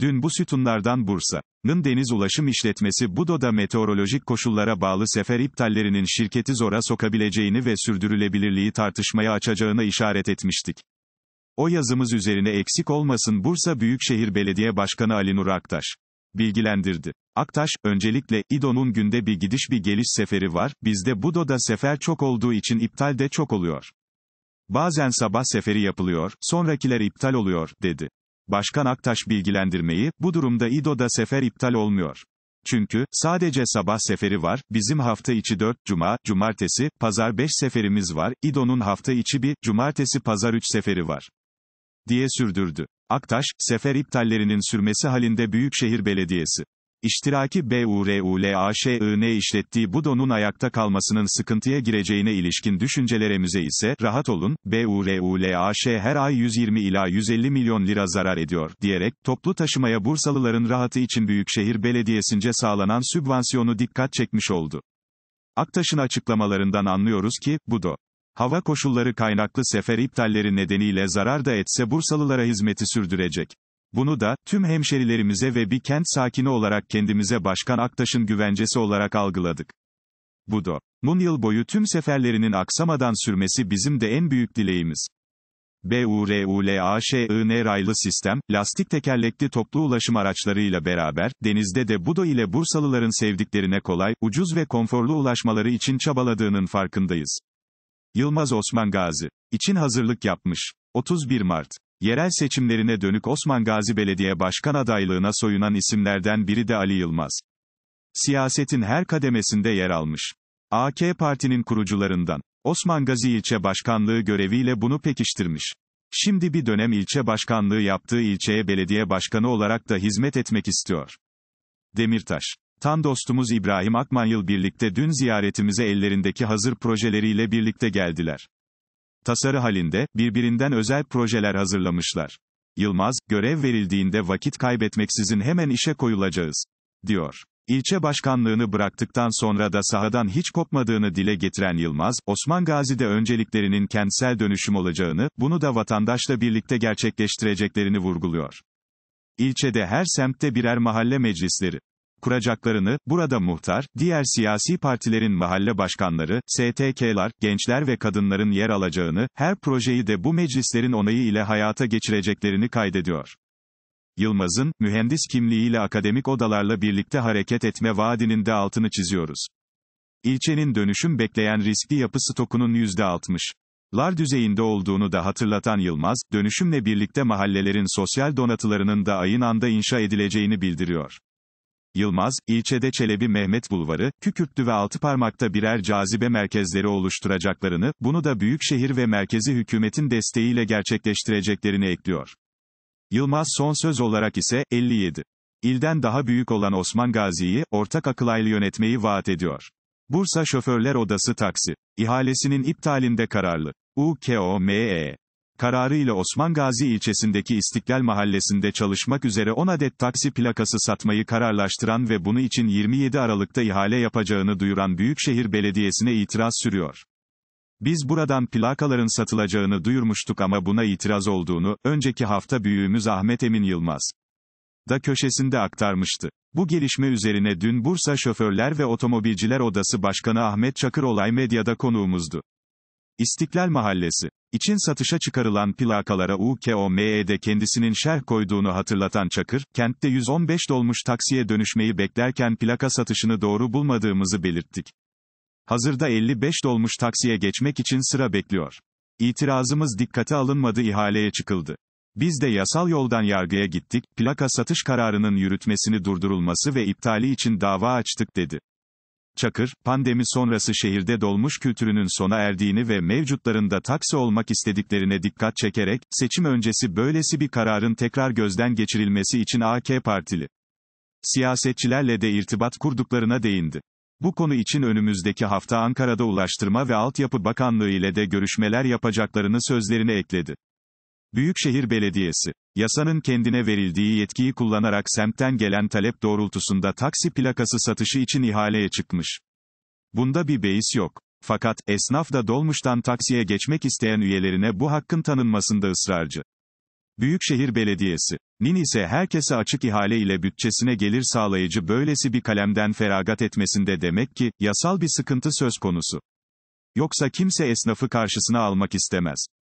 Dün bu sütunlardan Bursa'nın Deniz Ulaşım işletmesi Budo'da meteorolojik koşullara bağlı sefer iptallerinin şirketi zora sokabileceğini ve sürdürülebilirliği tartışmaya açacağına işaret etmiştik. O yazımız üzerine eksik olmasın Bursa Büyükşehir Belediye Başkanı Ali Nur Aktaş bilgilendirdi. Aktaş, öncelikle, İDO'nun günde bir gidiş bir geliş seferi var, bizde Budo'da sefer çok olduğu için iptal de çok oluyor. Bazen sabah seferi yapılıyor, sonrakiler iptal oluyor, dedi. Başkan Aktaş bilgilendirmeyi, bu durumda İDO'da sefer iptal olmuyor. Çünkü, sadece sabah seferi var, bizim hafta içi 4, cuma, cumartesi, pazar 5 seferimiz var, İDO'nun hafta içi bir, cumartesi pazar 3 seferi var. Diye sürdürdü. Aktaş, sefer iptallerinin sürmesi halinde Büyükşehir Belediyesi, İştiraki BURULAŞIN e işlettiği Budo'nun ayakta kalmasının sıkıntıya gireceğine ilişkin düşüncelerimize ise, rahat olun, BURULAŞ her ay 120 ila 150 milyon lira zarar ediyor, diyerek, toplu taşımaya Bursalıların rahatı için Büyükşehir Belediyesi'nce sağlanan sübvansiyonu dikkat çekmiş oldu. Aktaş'ın açıklamalarından anlıyoruz ki, Budo, hava koşulları kaynaklı sefer iptalleri nedeniyle zarar da etse Bursalılara hizmeti sürdürecek. Bunu da, tüm hemşerilerimize ve bir kent sakini olarak kendimize Başkan Aktaş'ın güvencesi olarak algıladık. Budo. Mun yıl boyu tüm seferlerinin aksamadan sürmesi bizim de en büyük dileğimiz. BURULAŞIN raylı sistem, lastik tekerlekli toplu ulaşım araçlarıyla beraber, denizde de Budo ile Bursalıların sevdiklerine kolay, ucuz ve konforlu ulaşmaları için çabaladığının farkındayız. Yılmaz Osman Gazi için hazırlık yapmış. 31 Mart Yerel seçimlerine dönük Osman Gazi Belediye Başkan adaylığına soyunan isimlerden biri de Ali Yılmaz. Siyasetin her kademesinde yer almış. AK Parti'nin kurucularından. Osman Gazi ilçe başkanlığı göreviyle bunu pekiştirmiş. Şimdi bir dönem ilçe başkanlığı yaptığı ilçeye belediye başkanı olarak da hizmet etmek istiyor. Demirtaş. tam dostumuz İbrahim Akmanyıl birlikte dün ziyaretimize ellerindeki hazır projeleriyle birlikte geldiler tasarı halinde, birbirinden özel projeler hazırlamışlar. Yılmaz, görev verildiğinde vakit kaybetmeksizin hemen işe koyulacağız, diyor. İlçe başkanlığını bıraktıktan sonra da sahadan hiç kopmadığını dile getiren Yılmaz, Osman Gazi'de önceliklerinin kentsel dönüşüm olacağını, bunu da vatandaşla birlikte gerçekleştireceklerini vurguluyor. İlçede her semtte birer mahalle meclisleri, kuracaklarını, burada muhtar, diğer siyasi partilerin mahalle başkanları, STK'lar, gençler ve kadınların yer alacağını, her projeyi de bu meclislerin onayı ile hayata geçireceklerini kaydediyor. Yılmaz'ın, mühendis kimliğiyle akademik odalarla birlikte hareket etme vaadinin de altını çiziyoruz. İlçenin dönüşüm bekleyen riskli yapı stokunun %60 lar düzeyinde olduğunu da hatırlatan Yılmaz, dönüşümle birlikte mahallelerin sosyal donatılarının da ayın anda inşa edileceğini bildiriyor. Yılmaz, ilçede Çelebi Mehmet Bulvarı, Kükürtlü ve Altıparmak'ta birer cazibe merkezleri oluşturacaklarını, bunu da büyükşehir ve merkezi hükümetin desteğiyle gerçekleştireceklerini ekliyor. Yılmaz son söz olarak ise, 57. İlden daha büyük olan Osman Gazi'yi, ortak akılayla yönetmeyi vaat ediyor. Bursa Şoförler Odası Taksi. İhalesinin iptalinde kararlı. UKOME kararı ile Osman Gazi ilçesindeki İstiklal Mahallesi'nde çalışmak üzere 10 adet taksi plakası satmayı kararlaştıran ve bunu için 27 Aralık'ta ihale yapacağını duyuran Büyükşehir Belediyesi'ne itiraz sürüyor. Biz buradan plakaların satılacağını duyurmuştuk ama buna itiraz olduğunu, önceki hafta büyüğümüz Ahmet Emin Yılmaz da köşesinde aktarmıştı. Bu gelişme üzerine dün Bursa Şoförler ve Otomobilciler Odası Başkanı Ahmet Çakır olay medyada konuğumuzdu. İstiklal Mahallesi için satışa çıkarılan plakalara UKOME'de kendisinin şerh koyduğunu hatırlatan Çakır, kentte 115 dolmuş taksiye dönüşmeyi beklerken plaka satışını doğru bulmadığımızı belirttik. Hazırda 55 dolmuş taksiye geçmek için sıra bekliyor. İtirazımız dikkate alınmadı ihaleye çıkıldı. Biz de yasal yoldan yargıya gittik, plaka satış kararının yürütmesini durdurulması ve iptali için dava açtık dedi. Çakır, pandemi sonrası şehirde dolmuş kültürünün sona erdiğini ve mevcutlarında taksi olmak istediklerine dikkat çekerek, seçim öncesi böylesi bir kararın tekrar gözden geçirilmesi için AK Partili siyasetçilerle de irtibat kurduklarına değindi. Bu konu için önümüzdeki hafta Ankara'da Ulaştırma ve Altyapı Bakanlığı ile de görüşmeler yapacaklarını sözlerine ekledi. Büyükşehir Belediyesi Yasanın kendine verildiği yetkiyi kullanarak semtten gelen talep doğrultusunda taksi plakası satışı için ihaleye çıkmış. Bunda bir beis yok. Fakat, esnaf da dolmuştan taksiye geçmek isteyen üyelerine bu hakkın tanınmasında ısrarcı. Büyükşehir Belediyesi. Nin ise herkese açık ihale ile bütçesine gelir sağlayıcı böylesi bir kalemden feragat etmesinde demek ki, yasal bir sıkıntı söz konusu. Yoksa kimse esnafı karşısına almak istemez.